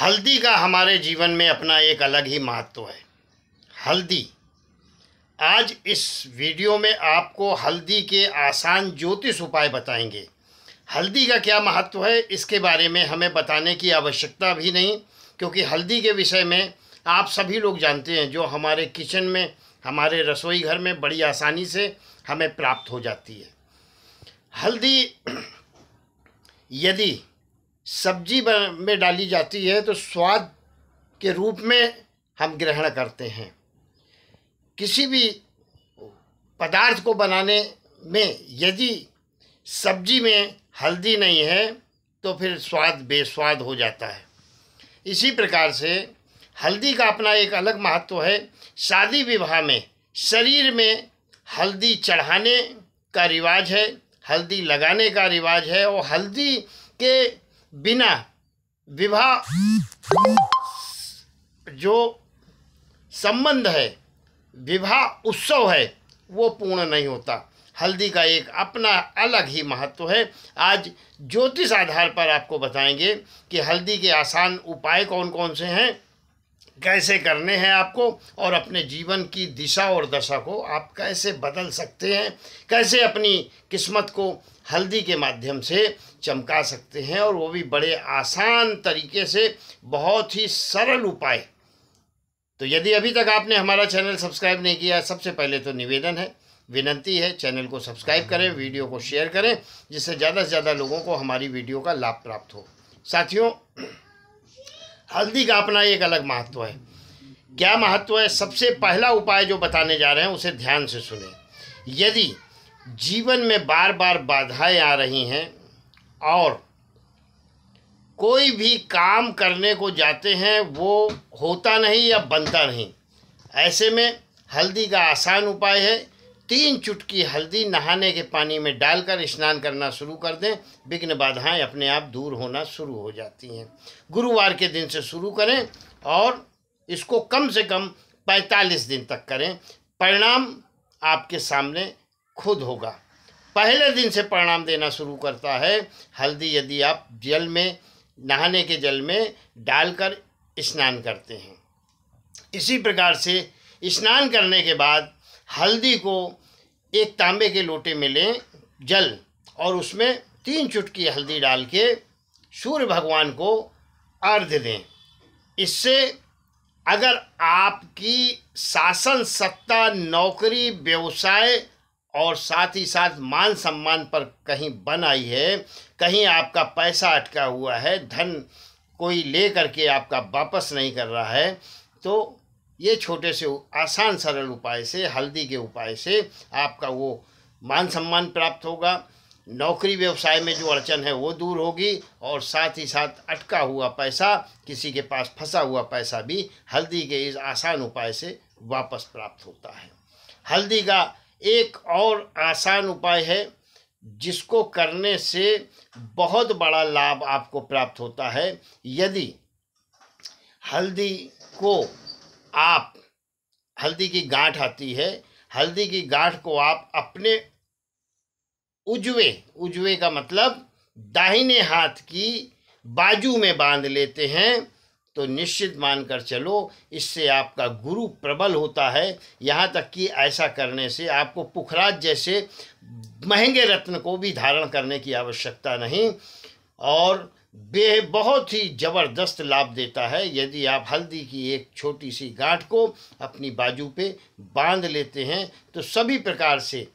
हल्दी का हमारे जीवन में अपना एक अलग ही महत्व है हल्दी आज इस वीडियो में आपको हल्दी के आसान ज्योतिष उपाय बताएंगे हल्दी का क्या महत्व है इसके बारे में हमें बताने की आवश्यकता भी नहीं क्योंकि हल्दी के विषय में आप सभी लोग जानते हैं जो हमारे किचन में हमारे रसोई घर में बड़ी आसानी से हमें प्राप्त हो जाती है हल्दी यदि सब्जी में डाली जाती है तो स्वाद के रूप में हम ग्रहण करते हैं किसी भी पदार्थ को बनाने में यदि सब्जी में हल्दी नहीं है तो फिर स्वाद बेस्वाद हो जाता है इसी प्रकार से हल्दी का अपना एक अलग महत्व है शादी विवाह में शरीर में हल्दी चढ़ाने का रिवाज है हल्दी लगाने का रिवाज है और हल्दी के बिना विवाह जो संबंध है विवाह उत्सव है वो पूर्ण नहीं होता हल्दी का एक अपना अलग ही महत्व है आज ज्योतिष आधार पर आपको बताएंगे कि हल्दी के आसान उपाय कौन कौन से हैं कैसे करने हैं आपको और अपने जीवन की दिशा और दशा को आप कैसे बदल सकते हैं कैसे अपनी किस्मत को हल्दी के माध्यम से चमका सकते हैं और वो भी बड़े आसान तरीके से बहुत ही सरल उपाय तो यदि अभी तक आपने हमारा चैनल सब्सक्राइब नहीं किया सबसे पहले तो निवेदन है विनती है चैनल को सब्सक्राइब करें वीडियो को शेयर करें जिससे ज़्यादा से ज़्यादा लोगों को हमारी वीडियो का लाभ प्राप्त हो साथियों हल्दी का अपना एक अलग महत्व है क्या महत्व है सबसे पहला उपाय जो बताने जा रहे हैं उसे ध्यान से सुने यदि जीवन में बार बार बाधाएं आ रही हैं और कोई भी काम करने को जाते हैं वो होता नहीं या बनता नहीं ऐसे में हल्दी का आसान उपाय है तीन चुटकी हल्दी नहाने के पानी में डालकर स्नान करना शुरू कर दें विघ्न बाधाएं अपने आप दूर होना शुरू हो जाती हैं गुरुवार के दिन से शुरू करें और इसको कम से कम 45 दिन तक करें परिणाम आपके सामने खुद होगा पहले दिन से परिणाम देना शुरू करता है हल्दी यदि आप जल में नहाने के जल में डालकर स्नान करते हैं इसी प्रकार से स्नान करने के बाद हल्दी को एक तांबे के लोटे में लें जल और उसमें तीन चुटकी हल्दी डाल के सूर्य भगवान को अर्घ दें इससे अगर आपकी शासन सत्ता नौकरी व्यवसाय और साथ ही साथ मान सम्मान पर कहीं बन आई है कहीं आपका पैसा अटका हुआ है धन कोई ले करके आपका वापस नहीं कर रहा है तो ये छोटे से आसान सरल उपाय से हल्दी के उपाय से आपका वो मान सम्मान प्राप्त होगा नौकरी व्यवसाय में जो अड़चन है वो दूर होगी और साथ ही साथ अटका हुआ पैसा किसी के पास फंसा हुआ पैसा भी हल्दी के इस आसान उपाय से वापस प्राप्त होता है हल्दी का एक और आसान उपाय है जिसको करने से बहुत बड़ा लाभ आपको प्राप्त होता है यदि हल्दी को आप हल्दी की गांठ आती है हल्दी की गांठ को आप अपने उजवे उजवे का मतलब दाहिने हाथ की बाजू में बांध लेते हैं तो निश्चित मानकर चलो इससे आपका गुरु प्रबल होता है यहाँ तक कि ऐसा करने से आपको पुखराज जैसे महंगे रत्न को भी धारण करने की आवश्यकता नहीं और बे बहुत ही ज़बरदस्त लाभ देता है यदि आप हल्दी की एक छोटी सी गांठ को अपनी बाजू पे बांध लेते हैं तो सभी प्रकार से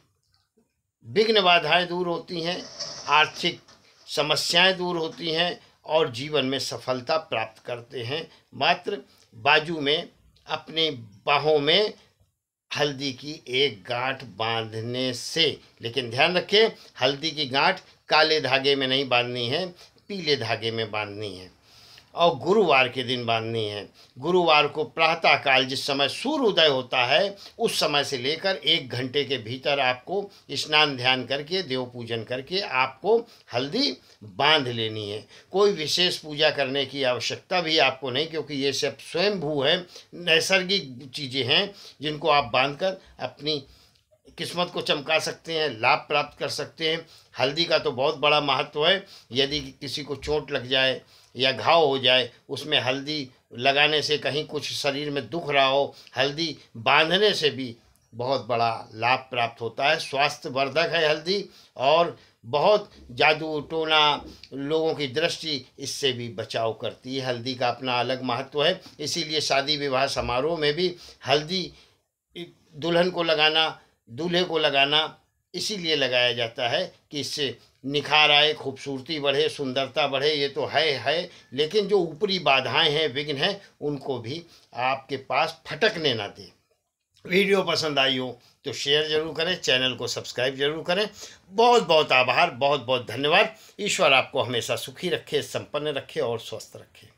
विघ्न बाधाएं दूर होती हैं आर्थिक समस्याएं दूर होती हैं और जीवन में सफलता प्राप्त करते हैं मात्र बाजू में अपने बाहों में हल्दी की एक गांठ बांधने से लेकिन ध्यान रखें हल्दी की गांठ काले धागे में नहीं बांधनी है पीले धागे में बांधनी है और गुरुवार के दिन बांधनी है गुरुवार को प्रातः काल जिस समय सूर्य उदय होता है उस समय से लेकर एक घंटे के भीतर आपको स्नान ध्यान करके देव पूजन करके आपको हल्दी बांध लेनी है कोई विशेष पूजा करने की आवश्यकता भी आपको नहीं क्योंकि ये सब स्वयं भू हैं नैसर्गिक चीज़ें हैं जिनको आप बांध कर अपनी किस्मत को चमका सकते हैं लाभ प्राप्त कर सकते हैं हल्दी का तो बहुत बड़ा महत्व है यदि किसी को चोट लग जाए या घाव हो जाए उसमें हल्दी लगाने से कहीं कुछ शरीर में दुख रहा हो हल्दी बांधने से भी बहुत बड़ा लाभ प्राप्त होता है स्वास्थ्य वर्धक है हल्दी और बहुत जादू टोना लोगों की दृष्टि इससे भी बचाव करती है हल्दी का अपना अलग महत्व है इसीलिए शादी विवाह समारोह में भी हल्दी दुल्हन को लगाना दूल्हे को लगाना इसीलिए लगाया जाता है कि इससे निखार आए खूबसूरती बढ़े सुंदरता बढ़े ये तो है है लेकिन जो ऊपरी बाधाएं हैं विघ्न हैं उनको भी आपके पास फटकने ना दें वीडियो पसंद आई हो तो शेयर जरूर करें चैनल को सब्सक्राइब जरूर करें बहुत बहुत आभार बहुत बहुत धन्यवाद ईश्वर आपको हमेशा सुखी रखे संपन्न रखे और स्वस्थ रखे